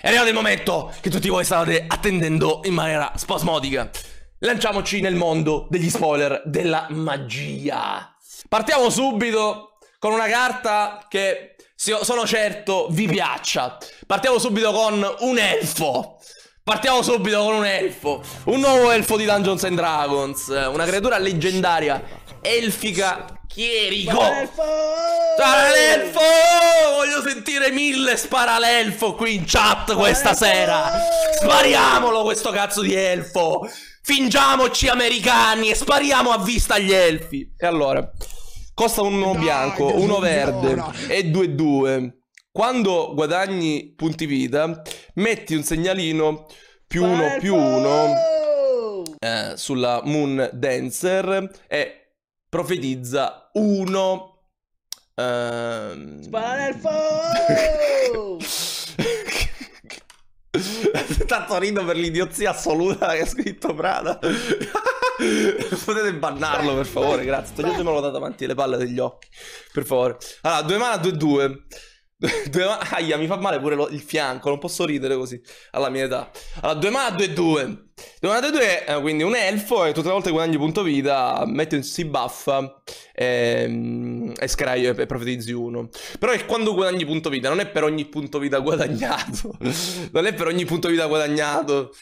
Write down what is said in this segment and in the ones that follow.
È arrivato il momento che tutti voi stavate attendendo in maniera spasmodica. Lanciamoci nel mondo degli spoiler della magia. Partiamo subito con una carta che sono certo vi piaccia. Partiamo subito con un elfo. Partiamo subito con un elfo. Un nuovo elfo di Dungeons and Dragons. Una creatura leggendaria elfica Chierico! Sparalelfo! Voglio sentire mille sparalelfo qui in chat questa sera! Spariamolo questo cazzo di elfo! Fingiamoci americani e spariamo a vista gli elfi! E allora, costa uno bianco, uno verde e due due. Quando guadagni punti vita, metti un segnalino più uno più uno eh, sulla Moon Dancer e profetizza uno... Ehm... Sparafo! Tanto rido per l'idiozia assoluta che ha scritto Prada. Potete bannarlo per favore, grazie. Toglietemelo da davanti le palle degli occhi, per favore. Allora, due mana, due due. due mana, aia, mi fa male pure lo, il fianco, non posso ridere così alla mia età. Allora, due mana, due 2 Due, due mana, due 2 eh, quindi un elfo e tutte le volte che guadagni punto vita, metti un si buffa e, ehm, e, scrai, e, profetizzi uno. Però è quando guadagni punto vita, non è per ogni punto vita guadagnato. non è per ogni punto vita guadagnato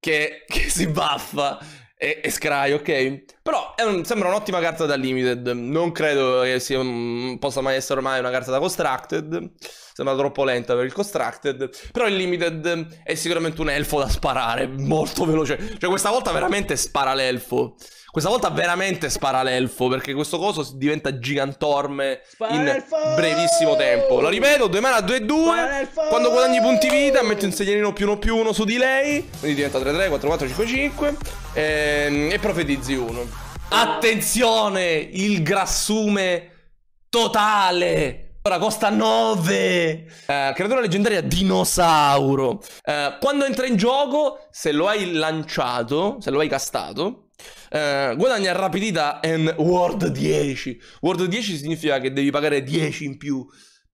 che, che si buffa e, e scrai, ok? Però un, sembra un'ottima carta da limited. Non credo che sia, possa mai essere ormai una carta da constructed. Sembra troppo lenta per il constructed. Però il limited è sicuramente un elfo da sparare. Molto veloce. Cioè, questa volta veramente spara l'elfo. Questa volta veramente spara l'elfo. Perché questo coso diventa gigantorme spara in elfo! brevissimo tempo. Lo ripeto, 2 mana 2 2. Quando guadagni punti vita, metti un segnalino più 1 più 1 su di lei. Quindi diventa 3 3, 4 4, 5 5. Ehm, e profetizzi 1. Attenzione, il grassume totale. Ora costa 9. Eh, creatura leggendaria dinosauro. Eh, quando entra in gioco, se lo hai lanciato, se lo hai castato, eh, guadagna rapidità e World 10. World 10 significa che devi pagare 10 in più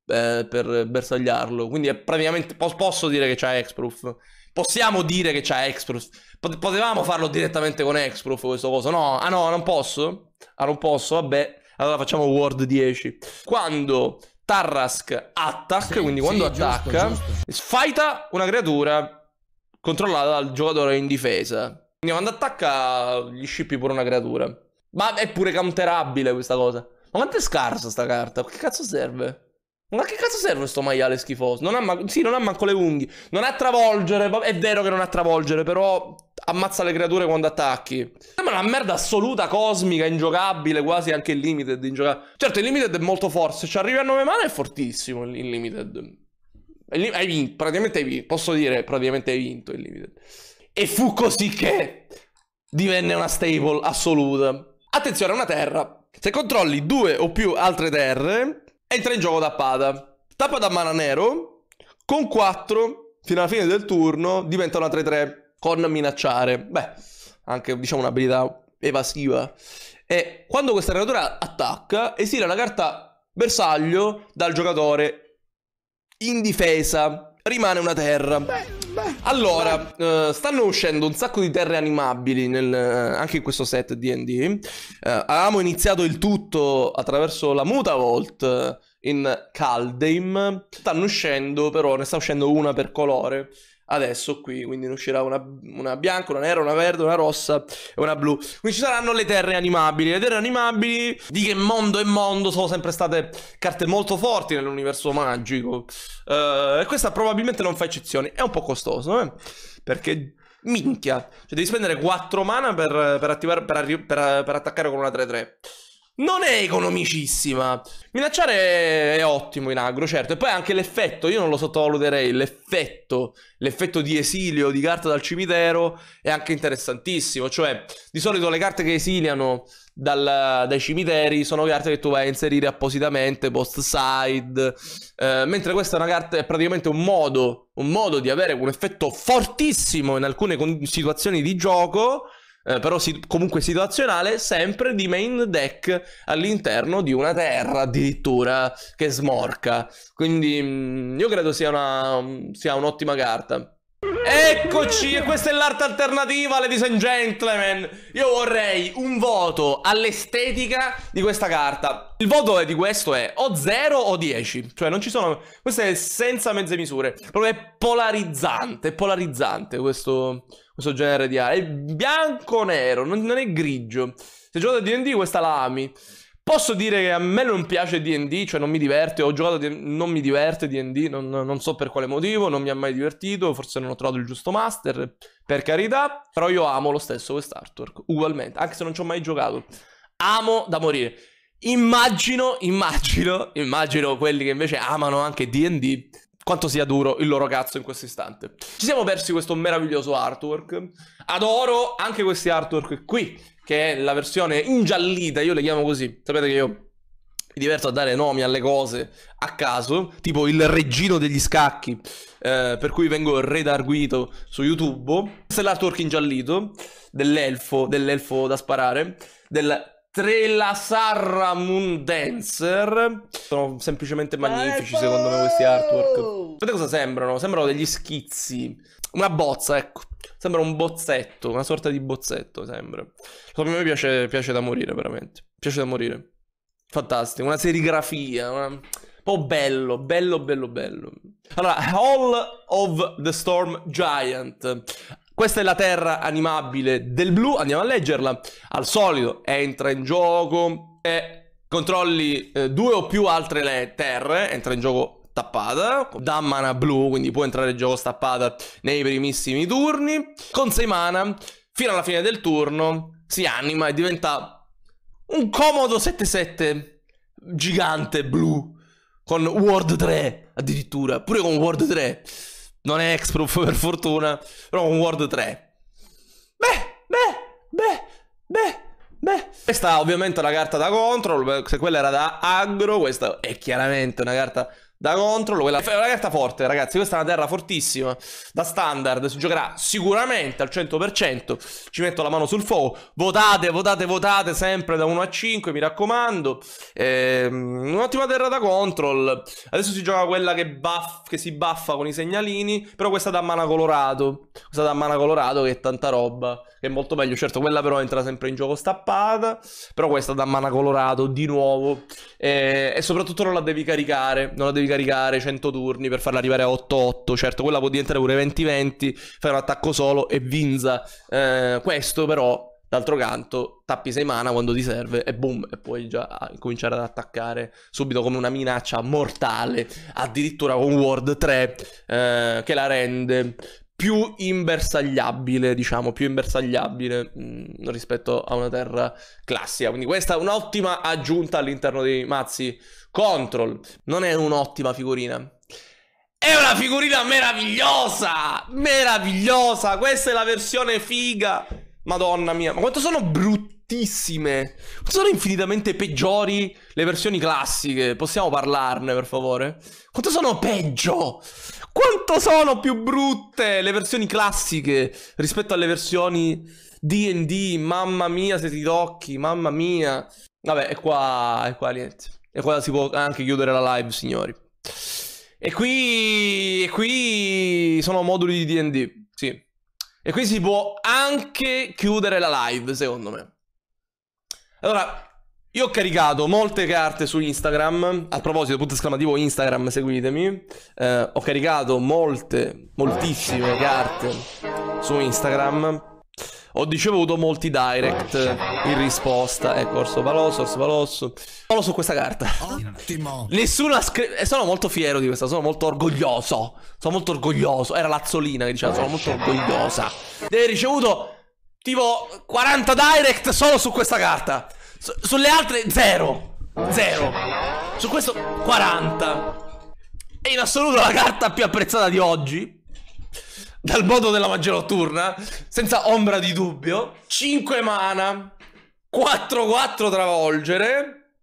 eh, per bersagliarlo. Quindi è praticamente posso dire che c'ha Exproof. Possiamo dire che c'ha Exproof? Potevamo farlo direttamente con Exproof questo coso? No, ah no, non posso? Ah non posso, vabbè. Allora facciamo Word 10. Quando Tarrask attack, sì, quindi quando sì, attacca, giusto, giusto. una creatura controllata dal giocatore in difesa. Quindi quando attacca gli scippi pure una creatura. Ma è pure counterabile questa cosa. Ma quanto è scarsa sta carta? Che cazzo serve? Ma che cazzo serve sto maiale schifoso? Non ha man- sì, non ha manco le unghie. Non ha travolgere. È vero che non ha travolgere, però ammazza le creature quando attacchi. Sembra una merda assoluta, cosmica, ingiocabile, quasi anche il limited ingiocabile. Certo, il limited è molto forte. Se Ci arrivi a 9 mani è fortissimo il limited. Hai vinto, praticamente hai vinto. Posso dire, praticamente hai vinto il limited. E fu così che divenne una staple assoluta. Attenzione, una terra. Se controlli due o più altre terre, entra in gioco da Pada. Tappa da mana nero, con 4, fino alla fine del turno, diventa una 3-3 con minacciare. Beh, anche diciamo un'abilità evasiva. E quando questa creatura attacca, esila una carta bersaglio dal giocatore in difesa. Rimane una terra. Beh, Beh, allora, uh, stanno uscendo un sacco di terre animabili nel, uh, anche in questo set DD. Uh, eh, avevamo iniziato il tutto attraverso la Mutavolt in Caldeim. Stanno uscendo, però, ne sta uscendo una per colore adesso qui, quindi ne uscirà una, una, bianca, una nera, una verde, una rossa e una blu. Quindi ci saranno le terre animabili. Le terre animabili di che mondo è mondo sono sempre state carte molto forti nell'universo magico. Uh, e questa probabilmente non fa eccezione. È un po' costoso, eh? Perché minchia, cioè devi spendere 4 mana per, per, attivare, per, per attaccare con una 3-3 non è economicissima. Minacciare è ottimo in agro, certo. E poi anche l'effetto, io non lo sottovaluterei, l'effetto, l'effetto di esilio di carta dal cimitero è anche interessantissimo. Cioè, di solito le carte che esiliano dal, dai cimiteri sono carte che tu vai a inserire appositamente, post side. Eh, mentre questa è una carta, è praticamente un modo, un modo di avere un effetto fortissimo in alcune situazioni di gioco eh, però si- comunque situazionale, sempre di main deck all'interno di una terra addirittura che smorca. Quindi mm, io credo sia, una, mm, sia un'ottima carta. Eccoci, e questa è l'arte alternativa, ladies and gentlemen. Io vorrei un voto all'estetica di questa carta. Il voto di questo è o 0 o 10. Cioè, non ci sono... Questo è senza mezze misure. Proprio è polarizzante, è polarizzante questo questo genere di aree. È bianco-nero, non, non è grigio. Se giocate a D&D questa la ami. Posso dire che a me non piace D&D, cioè non mi diverte, ho giocato, D&D, non mi diverte D&D, non, non, so per quale motivo, non mi ha mai divertito, forse non ho trovato il giusto master, per carità, però io amo lo stesso quest'artwork, ugualmente, anche se non ci ho mai giocato. Amo da morire. Immagino, immagino, immagino quelli che invece amano anche D&D quanto sia duro il loro cazzo in questo istante. Ci siamo persi questo meraviglioso artwork. Adoro anche questi artwork qui, che è la versione ingiallita, io le chiamo così. Sapete che io mi diverto a dare nomi alle cose a caso, tipo il reggino degli scacchi, eh, per cui vengo redarguito su YouTube. Questo è l'artwork ingiallito dell'elfo, dell'elfo da sparare, del Strela Sarra Moon Dancer. Sono semplicemente magnifici, Epo! secondo me, questi artwork. Sapete cosa sembrano? Sembrano degli schizzi. Una bozza, ecco. Sembra un bozzetto, una sorta di bozzetto, sembra. So, a me piace, piace da morire, veramente. Piace da morire. Fantastico, una serigrafia, una... Oh, bello, bello, bello, bello. Allora, Hall of the Storm Giant. Questa è la terra animabile del blu, andiamo a leggerla. Al solito entra in gioco e controlli eh, due o più altre terre, entra in gioco tappata, da mana blu, quindi può entrare in gioco stappata nei primissimi turni. Con 6 mana, fino alla fine del turno, si anima e diventa un comodo 7-7 gigante blu, con World 3 addirittura, pure con World 3. Non è Expo per fortuna, però un World 3. Beh, beh, beh, beh, beh. Questa ovviamente è una carta da control, se quella era da aggro, questa è chiaramente una carta da controllo. Quella... È una carta forte, ragazzi. Questa è una terra fortissima. Da standard si giocherà sicuramente al 100%. Ci metto la mano sul fuoco. Votate, votate, votate sempre da 1 a 5, mi raccomando. Ehm, un'ottima terra da control. Adesso si gioca quella che, buff, che si buffa con i segnalini. Però questa da mana colorato. Questa da mana colorato che è tanta roba. Che è molto meglio. Certo, quella però entra sempre in gioco stappata. Però questa da mana colorato di nuovo. Ehm, e soprattutto non la devi caricare. Non la devi caricare 100 turni per farla arrivare a 8-8. Certo, quella può diventare pure 20-20, fai un attacco solo e vinza. Eh, questo però, d'altro canto, tappi 6 mana quando ti serve e boom, e puoi già ah, cominciare ad attaccare subito come una minaccia mortale, addirittura con Ward 3, eh, che la rende più imbersagliabile, diciamo, più imbersagliabile mh, mm, rispetto a una terra classica. Quindi questa è un'ottima aggiunta all'interno dei mazzi Control. Non è un'ottima figurina. È una figurina meravigliosa! Meravigliosa! Questa è la versione figa! Madonna mia, ma quanto sono brutte! bruttissime. Sono infinitamente peggiori le versioni classiche. Possiamo parlarne, per favore? Quanto sono peggio? Quanto sono più brutte le versioni classiche rispetto alle versioni D&D? Mamma mia, se ti tocchi, mamma mia. Vabbè, e qua, e qua niente. E qua si può anche chiudere la live, signori. E qui, e qui sono moduli di D&D, sì. E qui si può anche chiudere la live, secondo me. Allora, io ho caricato molte carte su Instagram, a proposito, punto esclamativo Instagram, seguitemi. Eh, ho caricato molte, moltissime carte su Instagram. Ho ricevuto molti direct in risposta. Ecco, eh, Orso Valosso, Orso Valosso. Solo su questa carta. Ottimo. Nessuno ha scritto... E eh, Sono molto fiero di questa, sono molto orgoglioso. Sono molto orgoglioso. Era Lazzolina che diceva, sono molto orgogliosa. E ho ricevuto tipo 40 direct solo su questa carta. Su sulle altre, zero. Zero. Su questo, 40. È in assoluto la carta più apprezzata di oggi. Dal modo della magia notturna. Senza ombra di dubbio. 5 mana. 4-4 travolgere.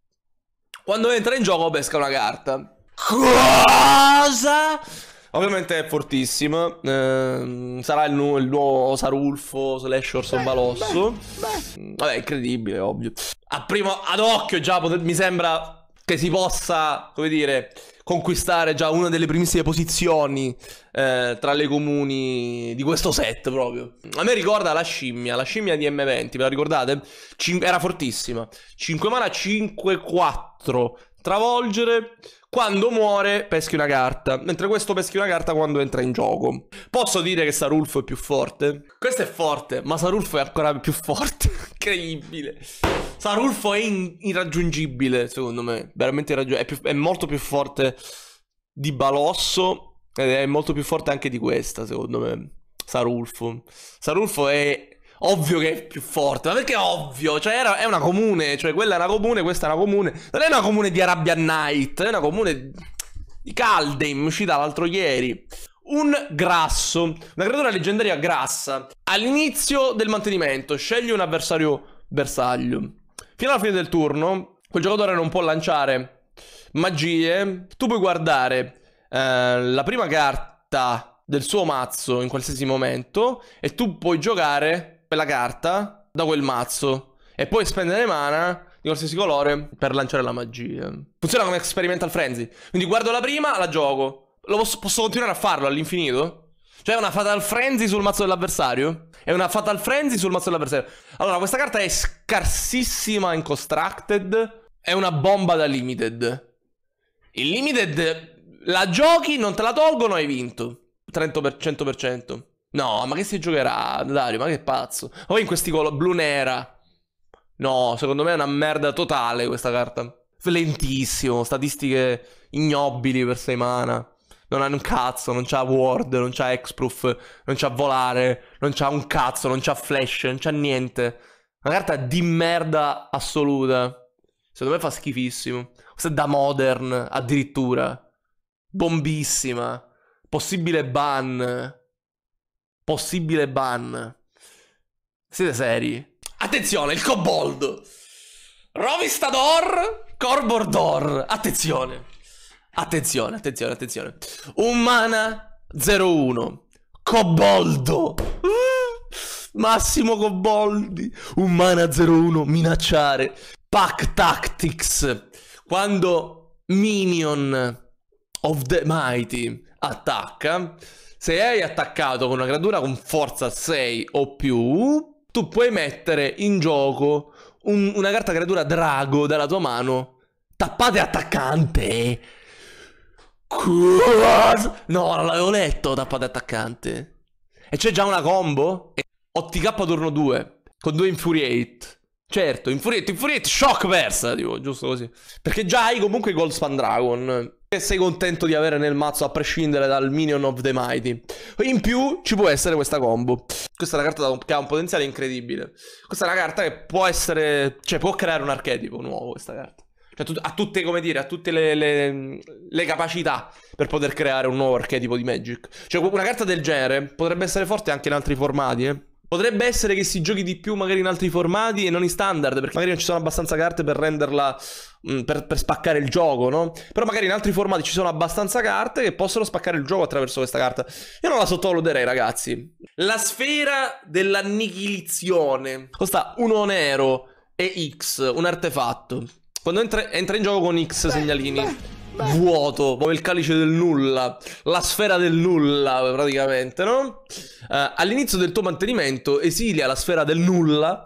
Quando entra in gioco pesca una carta. Cosa? Ovviamente è fortissima. Eh, sarà il, nu- il, nuovo Sarulfo slash Orson beh, Balosso. Beh, mm, Vabbè, incredibile, ovvio. A primo, ad occhio già pot- mi sembra che si possa, come dire, conquistare già una delle primissime posizioni eh, tra le comuni di questo set proprio. A me ricorda la scimmia, la scimmia di M20, ve la ricordate? Cin- era fortissima. 5 mana, 5-4. Travolgere, quando muore, peschi una carta. Mentre questo peschi una carta quando entra in gioco. Posso dire che Sarulfo è più forte? Questo è forte, ma Sarulfo è ancora più forte. Incredibile. Sarulfo è in- irraggiungibile, secondo me. Veramente irraggiungibile. È, più- è molto più forte di Balosso. Ed è molto più forte anche di questa, secondo me. Sarulfo. Sarulfo è Ovvio che è più forte, ma perché ovvio? Cioè era, è una comune, cioè quella è una comune, questa è una comune. Non è una comune di Arabian Night, è una comune di Caldeim, uscita l'altro ieri. Un grasso, una creatura leggendaria grassa. All'inizio del mantenimento scegli un avversario bersaglio. Fino alla fine del turno, quel giocatore non può lanciare magie. Tu puoi guardare eh, la prima carta del suo mazzo in qualsiasi momento e tu puoi giocare per carta da quel mazzo. E poi spendere mana di qualsiasi colore per lanciare la magia. Funziona come Experimental Frenzy. Quindi guardo la prima, la gioco. Posso, posso continuare a farlo all'infinito? Cioè una Fatal Frenzy sul mazzo dell'avversario? È una Fatal Frenzy sul mazzo dell'avversario. Allora, questa carta è scarsissima in Constructed. È una bomba da Limited. Il Limited la giochi, non te la tolgono, hai vinto. 30%. 100%. No, ma che si giocherà, Dario? Ma che pazzo. Poi in questi colori blu nera. No, secondo me è una merda totale questa carta. Lentissimo, statistiche ignobili per sei mana. Non ha un cazzo, non c'ha ward, non c'ha exproof, non c'ha volare, non c'ha un cazzo, non c'ha flash, non c'ha niente. Una carta di merda assoluta. Secondo me fa schifissimo. Questa è da modern, addirittura. Bombissima. Possibile ban possibile ban. Siete seri? Attenzione, il Cobold. Rovistador, Corbordor. Attenzione. Attenzione, attenzione, attenzione. Un mana 01. Coboldo. Massimo Coboldi. Un mana 01. Minacciare. Pack Tactics. Quando Minion of the Mighty attacca, se hai attaccato con una creatura con forza 6 o più, tu puoi mettere in gioco un, una carta creatura drago dalla tua mano. Tappate attaccante. Cus- no, non l'avevo letto, tappate attaccante. E c'è già una combo? OTK turno 2, con 2 Infuriate. Certo, Infuriate, Infuriate, Shock Versa, tipo, giusto così. Perché già hai comunque Goldspan Dragon che sei contento di avere nel mazzo a prescindere dal Minion of the Mighty. In più ci può essere questa combo. Questa è una carta che ha un potenziale incredibile. Questa è una carta che può essere... cioè può creare un archetipo nuovo questa carta. Cioè tu, ha tutte, come dire, ha tutte le, le, le, capacità per poter creare un nuovo archetipo di Magic. Cioè una carta del genere potrebbe essere forte anche in altri formati, eh. Potrebbe essere che si giochi di più magari in altri formati e non in standard, perché magari non ci sono abbastanza carte per renderla. Mm, per, per, spaccare il gioco, no? Però magari in altri formati ci sono abbastanza carte che possono spaccare il gioco attraverso questa carta. Io non la sottovaluterei, ragazzi. La sfera dell'annichilizione. Costa uno nero e X, un artefatto. Quando entra, entra in gioco con X segnalini vuoto, come il calice del nulla, la sfera del nulla praticamente, no? Uh, all'inizio del tuo mantenimento esilia la sfera del nulla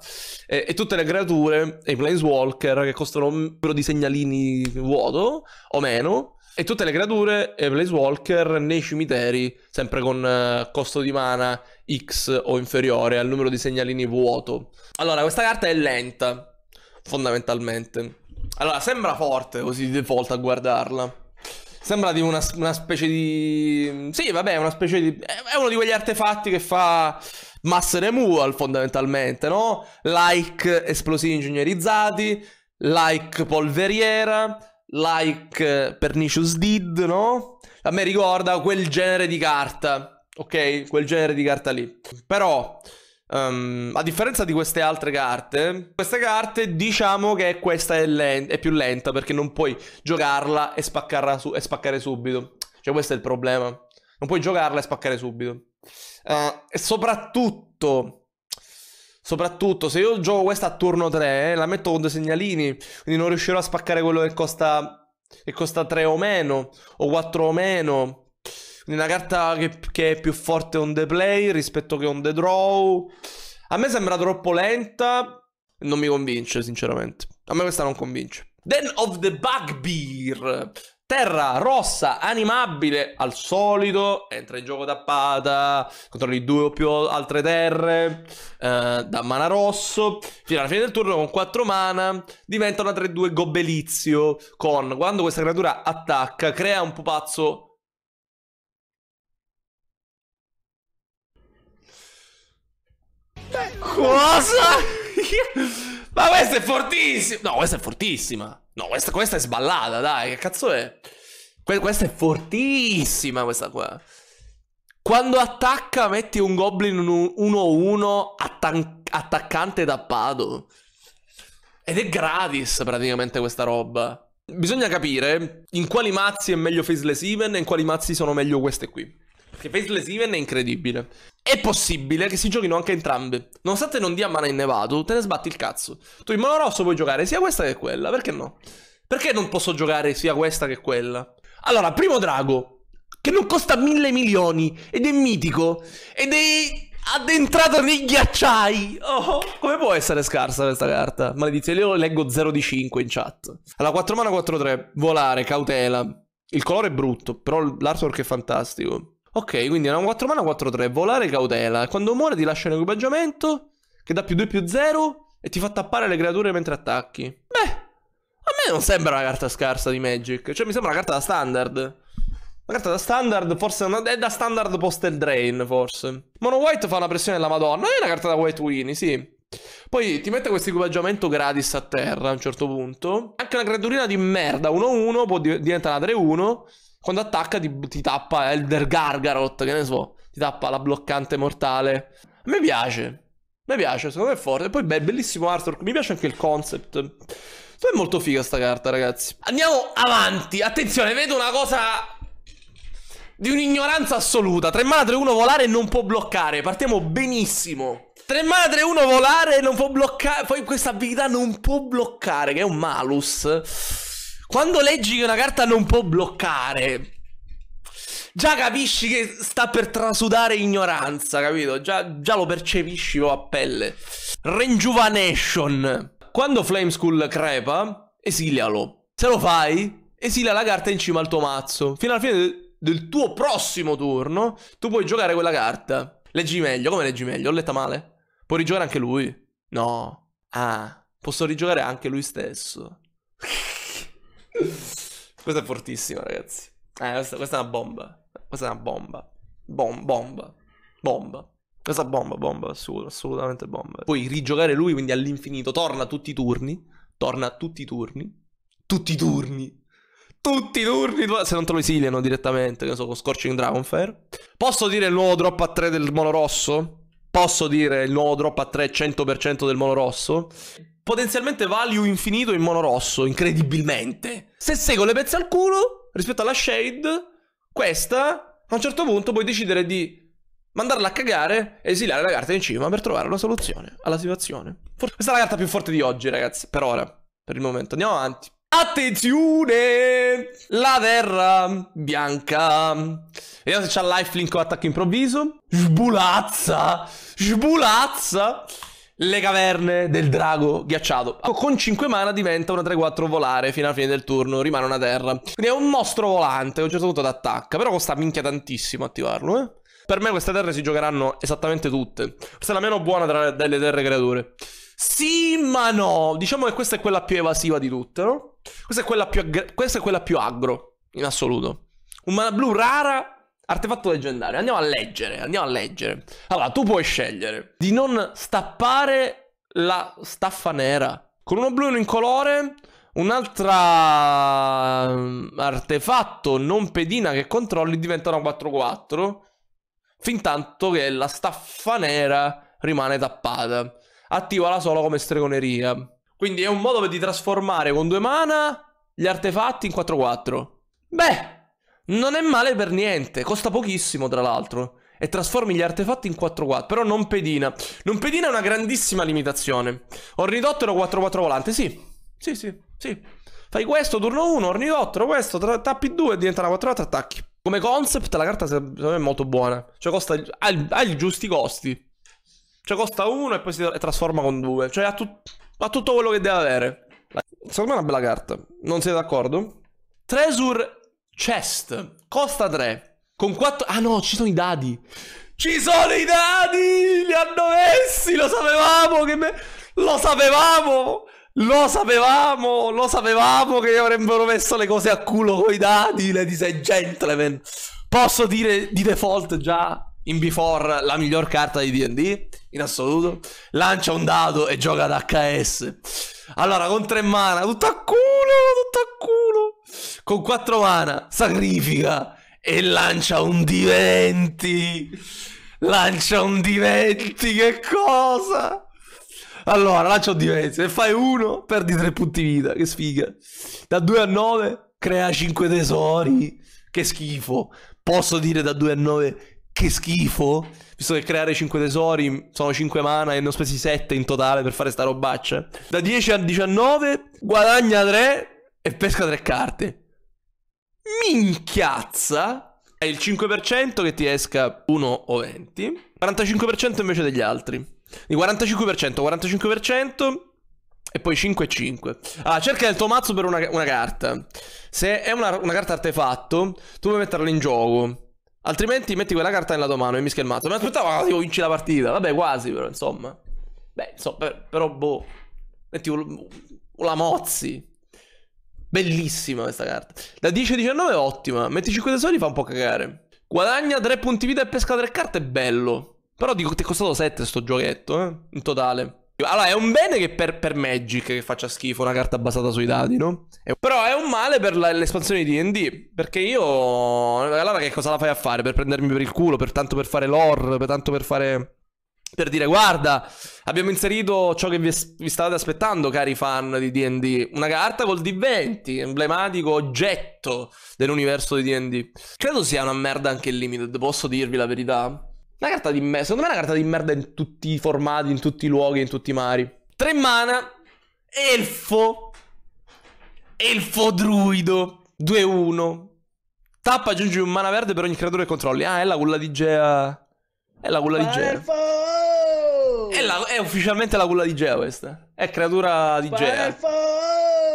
eh, e, tutte le creature, e i planeswalker che costano un mm, numero di segnalini vuoto o meno, e tutte le creature e i planeswalker nei cimiteri, sempre con uh, costo di mana X o inferiore al numero di segnalini vuoto. Allora, questa carta è lenta, fondamentalmente. Allora, sembra forte così di default a guardarla. Sembra di una, una specie di... Sì, vabbè, una specie di... È uno di quegli artefatti che fa mass removal fondamentalmente, no? Like esplosivi ingegnerizzati, like polveriera, like eh, pernicious did, no? A me ricorda quel genere di carta, ok? Quel genere di carta lì. Però... Um, a differenza di queste altre carte, queste carte diciamo che questa è, len è più lenta perché non puoi giocarla e, su e spaccare subito. Cioè questo è il problema. Non puoi giocarla e spaccare subito. Uh, e soprattutto, soprattutto se io gioco questa a turno 3, eh, la metto con due segnalini, quindi non riuscirò a spaccare quello che costa, che costa 3 o meno, o 4 o meno una carta che, che, è più forte on the play rispetto che on the draw. A me sembra troppo lenta. Non mi convince, sinceramente. A me questa non convince. Then of the Bugbear. Terra rossa, animabile, al solito, entra in gioco tappata, controlli due o più altre terre, eh, da mana rosso, fino alla fine del turno con 4 mana, diventa una 3-2 gobelizio, con quando questa creatura attacca, crea un pupazzo Cosa? Ma questa è fortissima! No, questa è fortissima! No, questa, questa è sballata, dai, che cazzo è? Que questa è fortissima, questa qua. Quando attacca, metti un goblin 1-1 attaccante da Ed è gratis, praticamente, questa roba. Bisogna capire in quali mazzi è meglio Faceless Even e in quali mazzi sono meglio queste qui. Perché Faceless Even è incredibile. È possibile che si giochino anche entrambe. Nonostante non dia mana innevato, te ne sbatti il cazzo. Tu in mono rosso puoi giocare sia questa che quella, perché no? Perché non posso giocare sia questa che quella? Allora, primo drago, che non costa mille milioni, ed è mitico, ed è addentrato nei ghiacciai. Oh, come può essere scarsa questa carta? Maledizione, io leggo 0 di 5 in chat. Allora, 4 mana 4-3, volare, cautela. Il colore è brutto, però l'artwork è fantastico. Ok, quindi è una 4 mana, 4-3. Volare cautela. Quando muore ti lascia un equipaggiamento che dà più 2 più 0 e ti fa tappare le creature mentre attacchi. Beh, a me non sembra una carta scarsa di Magic. Cioè, mi sembra una carta da standard. Una carta da standard, forse è da standard post postel drain, forse. Mono White fa una pressione della Madonna. È una carta da White Winnie, sì. Poi ti mette questo equipaggiamento gratis a terra a un certo punto. Anche una creaturina di merda 1-1 può diventare una 3-1. Quando attacca ti, ti tappa Elder Gargarot, che ne so. Ti tappa la bloccante mortale. A me piace. Mi piace, secondo me è forte. E Poi beh, bellissimo artwork, mi piace anche il concept. È molto figa sta carta, ragazzi. Andiamo avanti. Attenzione, vedo una cosa di un'ignoranza assoluta. 3 mana 3-1 volare non può bloccare. Partiamo benissimo. 3 mana 3-1 volare non può bloccare. Poi questa abilità non può bloccare, che è un malus. Quando leggi che una carta non può bloccare, già capisci che sta per trasudare ignoranza, capito? Già, già lo percepisci oh, a pelle. Renjuvanation. Quando Flame School crepa, esilialo. Se lo fai, esila la carta in cima al tuo mazzo. Fino alla fine del, del tuo prossimo turno, tu puoi giocare quella carta. Leggi meglio. Come leggi meglio? Ho letta male. Puoi rigiocare anche lui? No. Ah, posso rigiocare anche lui stesso. Questa è fortissima, ragazzi. Eh, questa, questa, è una bomba. Questa è una bomba. Bom, bomba. Bomba. Questa bomba, bomba, assolut- assolutamente bomba. Puoi rigiocare lui quindi all'infinito. Torna tutti i turni. Torna tutti i turni. Tutti i turni. Tutti i turni. Se non te lo esiliano direttamente, che so, con Scorching Dragonfire. Posso dire il nuovo drop a 3 del mono rosso? Posso dire il nuovo drop a 3 100% del mono rosso? potenzialmente value infinito in mono rosso, incredibilmente. Se seguo le pezze al culo, rispetto alla Shade, questa, a un certo punto puoi decidere di mandarla a cagare e esilare la carta in cima per trovare una soluzione alla situazione. Forse questa è la carta più forte di oggi, ragazzi, per ora, per il momento. Andiamo avanti. Attenzione! La terra bianca. Vediamo se c'ha lifelink o attacco improvviso. Sbulazza! Sbulazza! le caverne del drago ghiacciato. Con 5 mana diventa una 3-4 volare fino alla fine del turno, rimane una terra. Quindi è un mostro volante, a un certo punto ti attacca, però costa minchia tantissimo attivarlo, eh. Per me queste terre si giocheranno esattamente tutte. Questa è la meno buona tra, delle terre creature. Sì, ma no. Diciamo che questa è quella più evasiva di tutte, no? Questa è quella più, questa è quella più aggro, in assoluto. Un mana blu rara Artefatto leggendario, andiamo a leggere, andiamo a leggere. Allora, tu puoi scegliere di non stappare la staffa nera. Con uno blu e un incolore, un'altra ehm, artefatto non pedina che controlli diventa una 4-4, fin tanto che la staffa nera rimane tappata. Attiva la solo come stregoneria. Quindi è un modo di trasformare con due mana gli artefatti in 4-4. Beh, non è male per niente, costa pochissimo tra l'altro. E trasformi gli artefatti in 4-4, però non pedina. Non pedina è una grandissima limitazione. Ornidottero 4-4 volante, sì. Sì, sì, sì. Fai questo, turno 1, ornidottero, questo, tappi 2 e diventa una 4-4, attacchi. Come concept la carta secondo me è molto buona. Cioè costa, ha, ha i giusti costi. Cioè costa 1 e poi si trasforma con 2. Cioè ha, tut, ha tutto quello che deve avere. Secondo me è una bella carta. Non siete d'accordo? Tresur Chest, costa 3. Con 4... Ah no, ci sono i dadi. Ci sono i dadi! Li hanno messi! Lo sapevamo che me... Lo sapevamo! Lo sapevamo! Lo sapevamo che avrebbero messo le cose a culo con i dadi, ladies and gentlemen. Posso dire di default già in before la miglior carta di D&D in assoluto. Lancia un dado e gioca ad HS. Allora, con 3 mana, tutto a culo, tutto a culo. Con 4 mana, sacrifica e lancia un D20. Lancia un D20, che cosa? Allora, lancia un D20. Se fai uno, perdi 3 punti vita, che sfiga. Da 2 a 9, crea 5 tesori, che schifo. Posso dire da 2 a 9, che schifo. Visto che creare 5 tesori sono 5 mana e ne ho spesi 7 in totale per fare sta robaccia. Da 10 a 19, guadagna 3, e pesca tre carte. Minchiazza! È il 5% che ti esca 1 o 20. 45% invece degli altri. Di 45%, 45%. E poi 5-5. Allora, cerca il tuo mazzo per una, una carta. Se è una, una, carta artefatto, tu puoi metterla in gioco. Altrimenti metti quella carta nella tua mano e mischia il mazzo. Ma aspettavo che vinci la partita. Vabbè, quasi, però, insomma. Beh, insomma, però, boh. Metti la mozzi. Bellissima questa carta. La 10-19 è ottima. Metti 5 tesori fa un po' cagare. Guadagna 3 punti vita e pesca 3 carte, è bello. Però dico, ti è costato 7 sto giochetto, eh? In totale. Allora, è un bene che per, per, Magic che faccia schifo una carta basata sui dadi, no? Però è un male per l'espansione di DD. Perché io. Allora, che cosa la fai a fare? Per prendermi per il culo, per tanto per fare lore, per tanto per fare per dire guarda, abbiamo inserito ciò che vi, vi state aspettando, cari fan di DD, una carta col D20, emblematico oggetto dell'universo di DD. Credo sia una merda anche il limited, posso dirvi la verità? Una carta di merda, secondo me è una carta di merda in tutti i formati, in tutti i luoghi, in tutti i mari. Tre mana, elfo, elfo druido, 2-1. Tappa aggiungi un mana verde per ogni creatura che controlli. Ah, è la culla di Gea. È la culla di Gea. Elfo! la, è ufficialmente la culla di Gea questa. È creatura di Gea.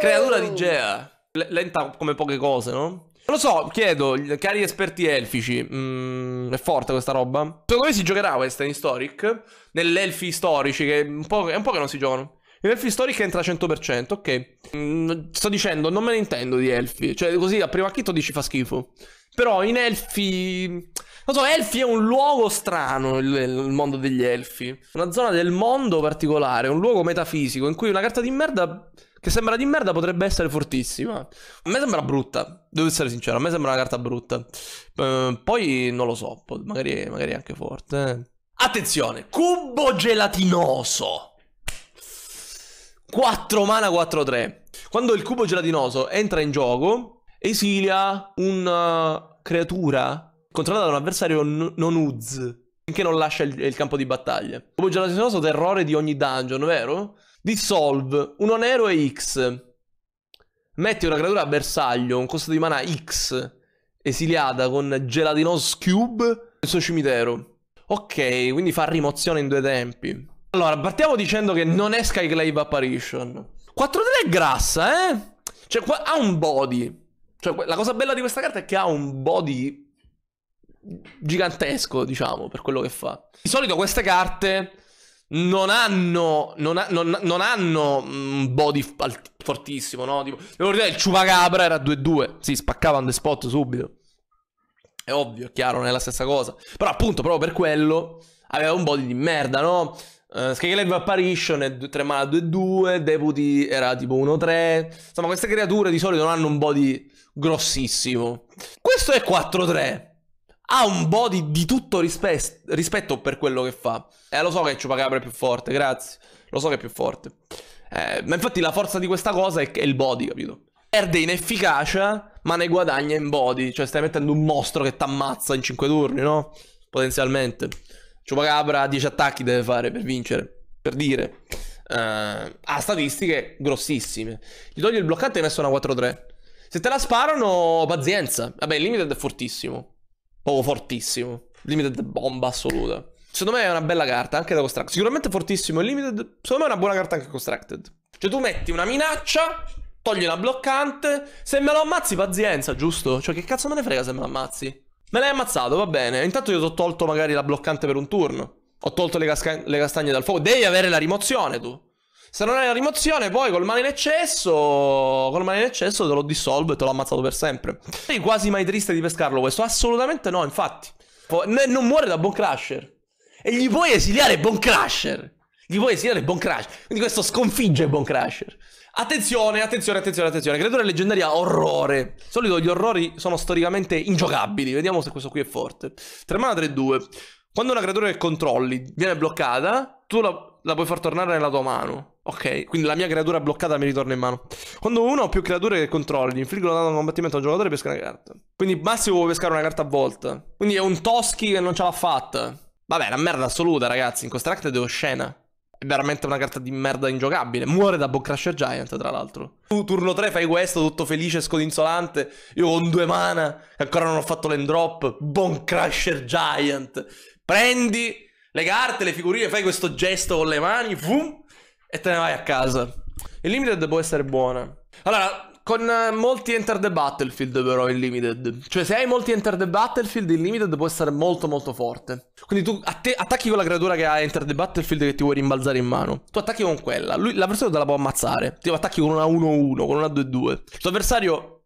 Creatura di Gea. L lenta come poche cose, no? Non lo so, chiedo, cari esperti elfici, mm, è forte questa roba? Secondo me si giocherà questa in Historic? Nell'elfi storici, che un è un po' che non si giocano. Elfi storica entra 100%, ok. Mm, sto dicendo, non me ne intendo di elfi. Cioè, così a primo acchito dici fa schifo. Però in elfi... Non so, elfi è un luogo strano, il, il mondo degli elfi. Una zona del mondo particolare, un luogo metafisico in cui una carta di merda che sembra di merda potrebbe essere fortissima. A me sembra brutta, devo essere sincero, a me sembra una carta brutta. Eh, poi non lo so, magari, magari anche forte. Eh. Attenzione, cubo gelatinoso. 4 mana 4-3. Quando il cubo gelatinoso entra in gioco, esilia una uh, creatura controllata da un avversario non Uz, finché non lascia il, il campo di battaglia. cubo gelatinoso terrore di ogni dungeon, vero? Dissolve, uno nero e X. Metti una creatura a bersaglio, un costo di mana X, esiliata con gelatinoso cube nel suo cimitero. Ok, quindi fa rimozione in due tempi. Allora, partiamo dicendo che non è Skyclave Apparition. 4-3 è grassa, eh? Cioè, ha un body. Cioè, la cosa bella di questa carta è che ha un body gigantesco, diciamo, per quello che fa. Di solito queste carte non hanno, non, ha, non, non hanno un mm, body fortissimo, no? Tipo, devo dire, il Chupacabra era 2-2, si spaccava on the spot subito. È ovvio, è chiaro, non è la stessa cosa. Però appunto, proprio per quello, aveva un body di merda, no? Uh, eh, Skyland Apparition è 3 mana 2-2, Deputy era tipo 1-3. Insomma, queste creature di solito non hanno un body grossissimo. Questo è 4-3. Ha un body di tutto rispe rispetto per quello che fa. Eh, lo so che Ciupacabra è più forte, grazie. Lo so che è più forte. Eh, ma infatti la forza di questa cosa è, è il body, capito? Perde in efficacia, ma ne guadagna in body. Cioè stai mettendo un mostro che ti ammazza in 5 turni, no? Potenzialmente. Chupacabra ha 10 attacchi deve fare per vincere, per dire. Uh, ha statistiche grossissime. Gli togli il bloccante e hai messo una 4-3. Se te la sparano, pazienza. Vabbè, il Limited è fortissimo. Proprio fortissimo. Limited bomba assoluta. Secondo me è una bella carta, anche da Constructed. Sicuramente fortissimo il Limited. Secondo me è una buona carta anche Constructed. Cioè tu metti una minaccia, togli la bloccante. Se me lo ammazzi, pazienza, giusto? Cioè che cazzo me ne frega se me lo ammazzi? Me l'hai ammazzato, va bene. Intanto io ti ho tolto magari la bloccante per un turno. Ho tolto le, le, castagne dal fuoco. Devi avere la rimozione tu. Se non hai la rimozione, poi col male in eccesso. Col male in eccesso te lo dissolvo e te l'ho ammazzato per sempre. Sei quasi mai triste di pescarlo questo? Assolutamente no, infatti. Non muore da Bon Crusher. E gli puoi esiliare Bon Crusher. Gli puoi esiliare Bon Crusher. Quindi questo sconfigge Bon Crusher. Attenzione, attenzione, attenzione, attenzione. Creatura leggendaria orrore. Di solito gli orrori sono storicamente ingiocabili. Vediamo se questo qui è forte. 3 mana 3-2. Quando una creatura che controlli viene bloccata, tu la, la puoi far tornare nella tua mano. Ok, quindi la mia creatura bloccata mi ritorna in mano. Quando una o più creature che controlli infliggono danno a un combattimento a un giocatore, pesca una carta. Quindi massimo può pescare una carta a volta. Quindi è un Toschi che non ce l'ha fatta. Vabbè, una merda assoluta, ragazzi. In questa carta devo scena. È veramente una carta di merda ingiocabile. Muore da Bocrasher Giant, tra l'altro. Tu turno 3 fai questo, tutto felice, scodinzolante. Io con due mana, che ancora non ho fatto l'end drop. Boncrasher Giant. Prendi le carte, le figurine, fai questo gesto con le mani, fum, e te ne vai a casa. Il limited può essere buona. Allora, con eh, molti enter the battlefield però il limited. Cioè se hai molti enter the battlefield il limited può essere molto molto forte. Quindi tu att- attacchi con la creatura che ha enter the battlefield che ti vuoi rimbalzare in mano. Tu attacchi con quella. Lui, l'avversario te la può ammazzare. Ti attacchi con una 1-1, con una 2-2. Il tuo avversario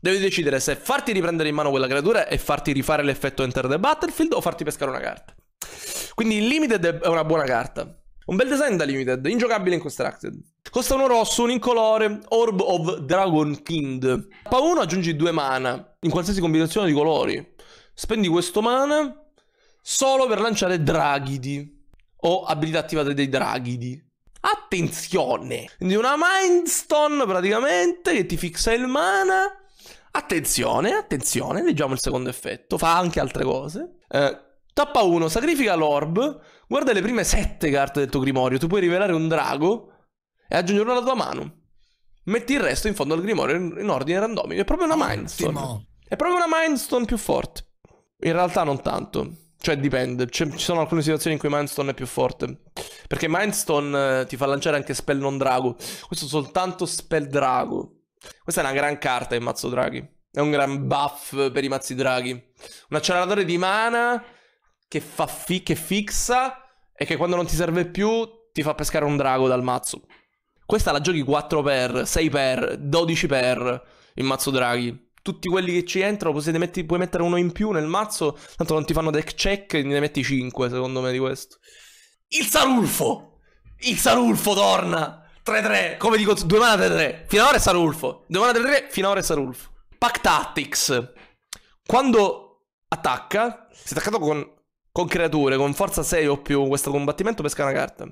devi decidere se farti riprendere in mano quella creatura e farti rifare l'effetto enter the battlefield o farti pescare una carta. Quindi il limited è una buona carta. Un bel design da limited, ingiocabile in constructed. Costa uno rosso, un incolore, Orb of Dragon Kind. K1 aggiungi due mana, in qualsiasi combinazione di colori. Spendi questo mana solo per lanciare Draghidi. O abilità attivate dei Draghidi. Attenzione! Quindi una Mindstone praticamente che ti fixa il mana. Attenzione, attenzione, leggiamo il secondo effetto. Fa anche altre cose. Eh, tappa 1, sacrifica l'orb Guarda le prime sette carte del tuo grimorio. Tu puoi rivelare un drago e aggiungerlo alla tua mano. Metti il resto in fondo al grimorio in ordine randomico. È proprio una mindstone. È proprio una mindstone più forte. In realtà non tanto. Cioè dipende, ci sono alcune situazioni in cui Mindstone è più forte. Perché Mindstone eh, ti fa lanciare anche spell non drago. Questo soltanto spell drago. Questa è una gran carta in mazzo draghi. È un gran buff per i mazzi draghi. Un acceleratore di mana che, fa fi- che fixa e che quando non ti serve più ti fa pescare un drago dal mazzo. Questa la giochi 4x, 6x, 12x il mazzo draghi. Tutti quelli che ci entrano, metti, puoi mettere uno in più nel mazzo, tanto non ti fanno deck check, ne metti 5 secondo me di questo. Il Sarulfo! Il Sarulfo torna! 3-3, come dico, 2 mana 3-3. Finora è Sarulfo. 2 mana 3-3, finora è Sarulfo. Pack Tactics. Quando attacca, si è attaccato con con creature, con forza 6 o più, questo combattimento pesca una carta.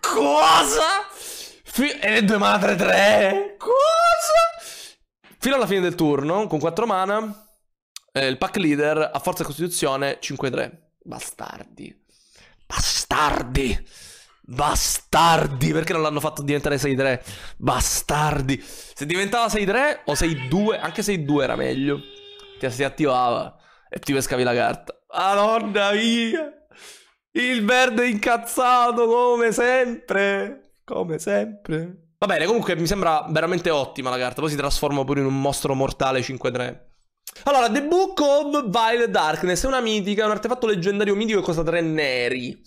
Cosa? Fi- e le due madre 3 Cosa? Fino alla fine del turno, con 4 mana, eh, il pack leader a forza costituzione 5-3. Bastardi. Bastardi. Bastardi, perché non l'hanno fatto diventare 6-3? Bastardi. Se diventava 6-3 o 6-2, anche 6-2 era meglio. Ti si attivava e ti pescavi la carta. Madonna mia! Il verde incazzato come sempre. Come sempre. Va bene, comunque mi sembra veramente ottima la carta. Poi si trasforma pure in un mostro mortale 5-3. Allora, The Book of Vile Darkness è una mitica, è un artefatto leggendario mitico che costa 3 neri.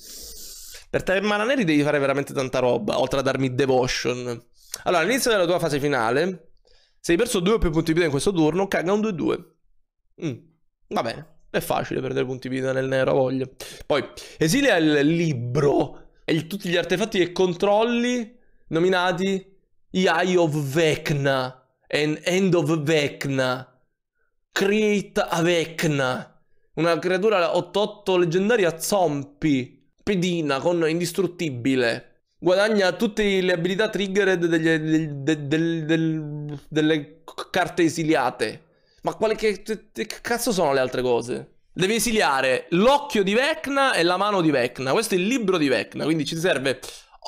Per Termana Neri devi fare veramente tanta roba, oltre a darmi Devotion. Allora, all'inizio della tua fase finale, se hai perso due o più punti vita in questo turno, caga un 2-2. Mm. Va bene, è facile perdere punti vita nel nero, voglio. Poi, esilia il libro e il, tutti gli artefatti e controlli nominati Eye of Vecna and End of Vecna. Create a Vecna. Una creatura 8-8 leggendaria zombie spedina con indistruttibile. Guadagna tutte le abilità triggered degli, de, de, de, delle carte esiliate. Ma quale che, che cazzo sono le altre cose? Devi esiliare l'occhio di Vecna e la mano di Vecna. Questo è il libro di Vecna, quindi ci serve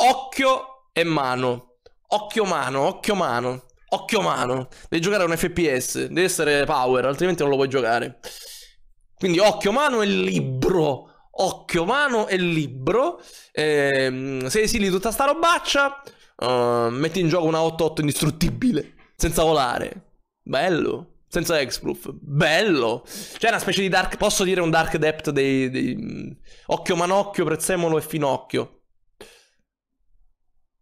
occhio e mano. Occhio mano, occhio mano, occhio mano. Devi giocare a un FPS, devi essere power, altrimenti non lo puoi giocare. Quindi occhio mano e libro occhio, mano e libro. Ehm, se esili tutta sta robaccia, uh, metti in gioco una 8-8 indistruttibile, senza volare. Bello. Senza hexproof. Bello. Cioè una specie di dark... Posso dire un dark depth dei... dei... Mm, occhio manocchio, prezzemolo e finocchio.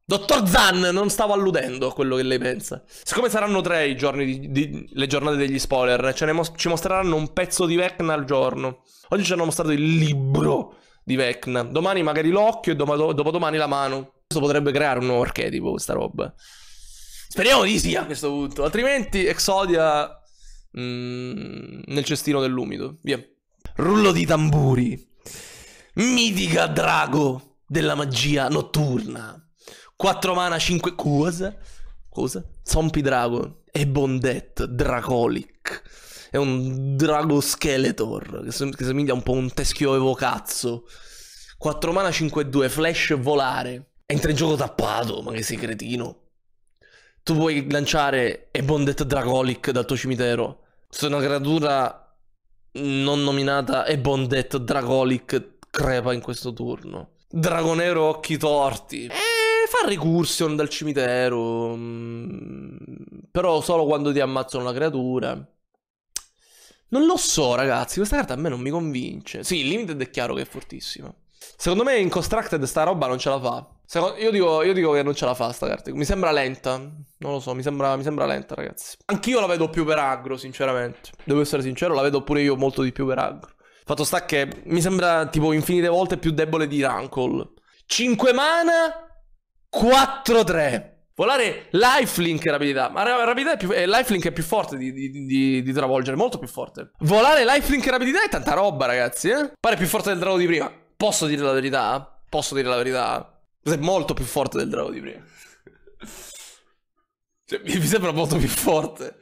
Dottor Zan, non stavo alludendo a quello che lei pensa. Siccome saranno tre i giorni di, di, le giornate degli spoiler, ce ne mos- ci mostreranno un pezzo di Vecna al giorno. Oggi ci hanno mostrato il libro di Vecna. Domani magari l'occhio e dop- dopodomani la mano. Questo potrebbe creare un nuovo archetipo, questa roba. Speriamo di sì a questo punto. Altrimenti Exodia mh, mm, nel cestino dell'umido. Via. Rullo di tamburi. Mitica drago della magia notturna. 4 mana, 5... Cosa? Cosa? Zompi drago. E Bondet, Dracolic è un drago skeletor che, som- che somiglia un po' a un teschio evocazzo. 4 mana 5-2, flash volare. Entra in gioco tappato, ma che sei cretino. Tu puoi lanciare Ebondet Dragolic dal tuo cimitero. se una creatura non nominata Ebondet Dragolic crepa in questo turno. Dragonero occhi torti. E eh, fa recursion dal cimitero. Mm, però solo quando ti ammazzano la creatura. Non lo so, ragazzi, questa carta a me non mi convince. Sì, Limited è chiaro che è fortissima. Secondo me in Constructed sta roba non ce la fa. Secondo, io, dico, io, dico, che non ce la fa sta carta. Mi sembra lenta. Non lo so, mi sembra, mi sembra lenta, ragazzi. Anch'io la vedo più per aggro, sinceramente. Devo essere sincero, la vedo pure io molto di più per aggro. Fatto sta che mi sembra tipo infinite volte più debole di Rankle. 5 mana, 4-3. Volare lifelink e rapidità. Ma rapidità è più, eh, lifelink è più forte di, di, di, di, travolgere, molto più forte. Volare lifelink e rapidità è tanta roba, ragazzi. Eh? Pare più forte del drago di prima. Posso dire la verità? Posso dire la verità? È molto più forte del drago di prima. cioè, mi sembra molto più forte.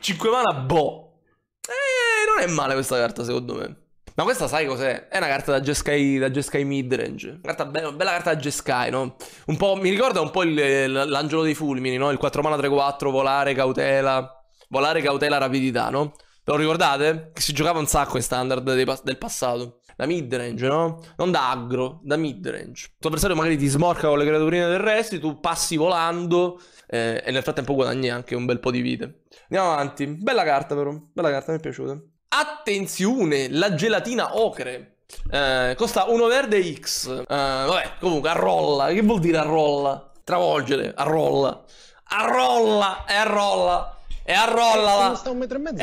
5 mana, boh. Eh, non è male questa carta, secondo me. Ma questa sai cos'è? È una carta da Jeskai, da Jeskai midrange. Carta bella, bella carta da Jeskai, no? Un po', mi ricorda un po' l'angelo dei fulmini, no? Il 4 mana 3-4, volare, cautela. Volare, cautela, rapidità, no? Ve lo ricordate? Che si giocava un sacco in standard pa- del passato. Da midrange, no? Non da aggro, da midrange. Il tuo avversario magari ti smorca con le creaturine del terrestri, tu passi volando eh, e nel frattempo guadagni anche un bel po' di vite. Andiamo avanti. Bella carta però, bella carta, mi è piaciuta. Attenzione, la gelatina ocre. Eh, costa 1 verde X. Eh, vabbè, comunque arrolla. Che vuol dire arrolla? Travolgere, arrolla. Arrolla, è arrolla. E arrolla.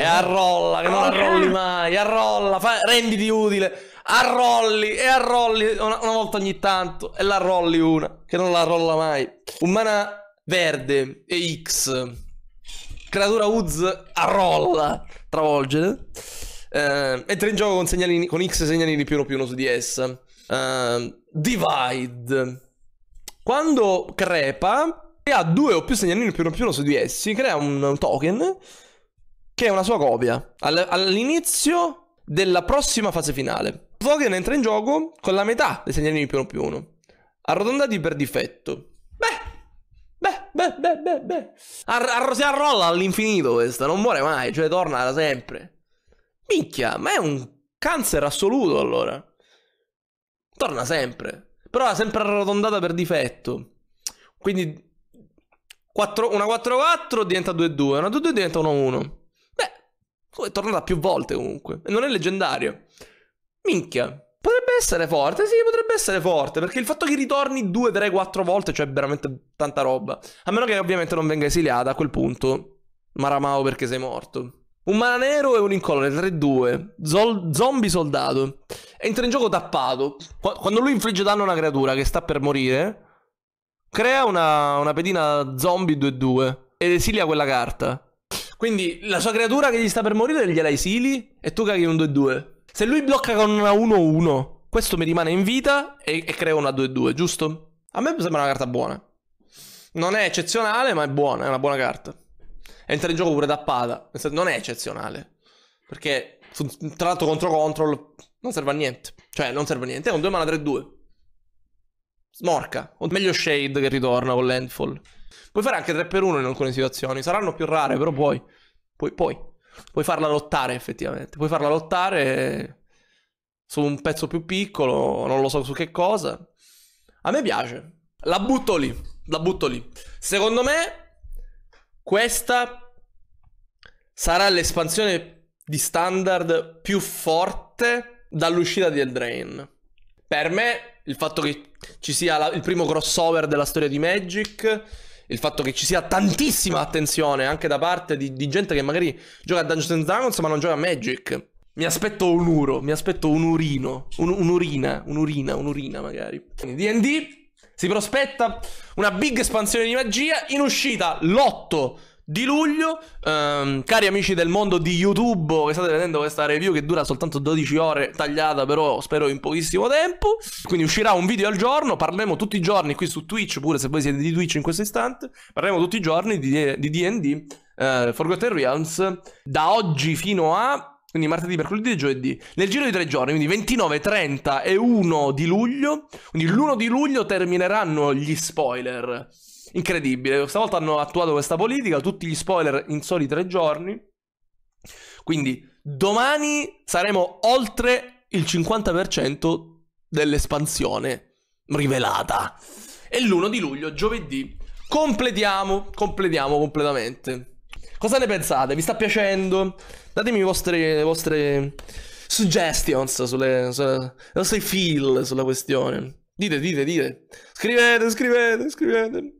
E arrolla, eh, eh. che non ah, arrolli mai. Arrolla, fa, renditi utile. Arrolli e arrolli una, una volta ogni tanto. E la arrolli una, che non la arrolla mai. Umana verde e X. Creatura Uz arrolla. Travolgere. Uh, entra in gioco con, segnalini, con X segnalini più uno più uno su DS. Uh, eh, divide. Quando crepa, e ha due o più segnalini più uno più uno su di essi, crea un token che è una sua copia all'inizio della prossima fase finale. Il token entra in gioco con la metà dei segnalini più uno più uno, arrotondati per difetto. Beh, beh, beh, beh, beh. Ar- ar- si arrolla all'infinito questa, non muore mai, cioè torna sempre. Minchia, ma è un cancer assoluto allora. Torna sempre. Però è sempre arrotondata per difetto. Quindi 4, una 4-4 diventa 2-2, una 2-2 diventa 1-1. Beh, è tornata più volte comunque. E non è leggendario. Minchia. Potrebbe essere forte, sì, potrebbe essere forte, perché il fatto che ritorni 2, 3, 4 volte, cioè veramente tanta roba. A meno che ovviamente non venga esiliata, a quel punto, Maramao perché sei morto. Un mana nero e un incolore 3-2. Zol- zombie soldato. Entra in gioco tappato. Quando lui infligge danno a una creatura che sta per morire, crea una, una pedina zombie 2-2 ed esilia quella carta. Quindi la sua creatura che gli sta per morire gliela esili e tu caghi un 2-2. Se lui blocca con una 1-1, questo mi rimane in vita e, e crea una 2-2, giusto? A me sembra una carta buona. Non è eccezionale, ma è buona, è una buona carta entra in gioco pure da pada. Non è eccezionale. Perché tra l'altro contro control non serve a niente. Cioè, non serve a niente. È un 2 mana 3-2. Smorca. O meglio Shade che ritorna con l'Endfall. Puoi fare anche 3 per 1 in alcune situazioni. Saranno più rare, però puoi. Puoi, puoi. puoi farla lottare effettivamente. Puoi farla lottare su un pezzo più piccolo, non lo so su che cosa. A me piace. La butto lì. La butto lì. Secondo me questa sarà l'espansione di standard più forte dall'uscita di Eldrain. Per me, il fatto che ci sia la, il primo crossover della storia di Magic, il fatto che ci sia tantissima attenzione anche da parte di, di gente che magari gioca a Dungeons and Dragons ma non gioca a Magic. Mi aspetto un uro, mi aspetto un urino, un, un'urina, un'urina, un'urina magari. D&D si prospetta una big espansione di magia in uscita l'8 di luglio. Um, cari amici del mondo di YouTube, che state vedendo questa review che dura soltanto 12 ore, tagliata però spero in pochissimo tempo. Quindi uscirà un video al giorno, parleremo tutti i giorni qui su Twitch, pure se voi siete di Twitch in questo istante, parleremo tutti i giorni di, di D&D uh, eh, Forgotten Realms da oggi fino a quindi martedì, mercoledì e giovedì. Nel giro di tre giorni, quindi 29, 30 e 1 di luglio. Quindi l'1 di luglio termineranno gli spoiler. Incredibile. Stavolta hanno attuato questa politica, tutti gli spoiler in soli tre giorni. Quindi domani saremo oltre il 50% dell'espansione rivelata. E l'1 di luglio, giovedì, completiamo, completiamo completamente. Cosa ne pensate? Vi sta piacendo? Datemi i vostri, le vostre suggestions sulle, sulle, i vostri feel sulla questione. Dite, dite, dite. Scrivete, scrivete, scrivete.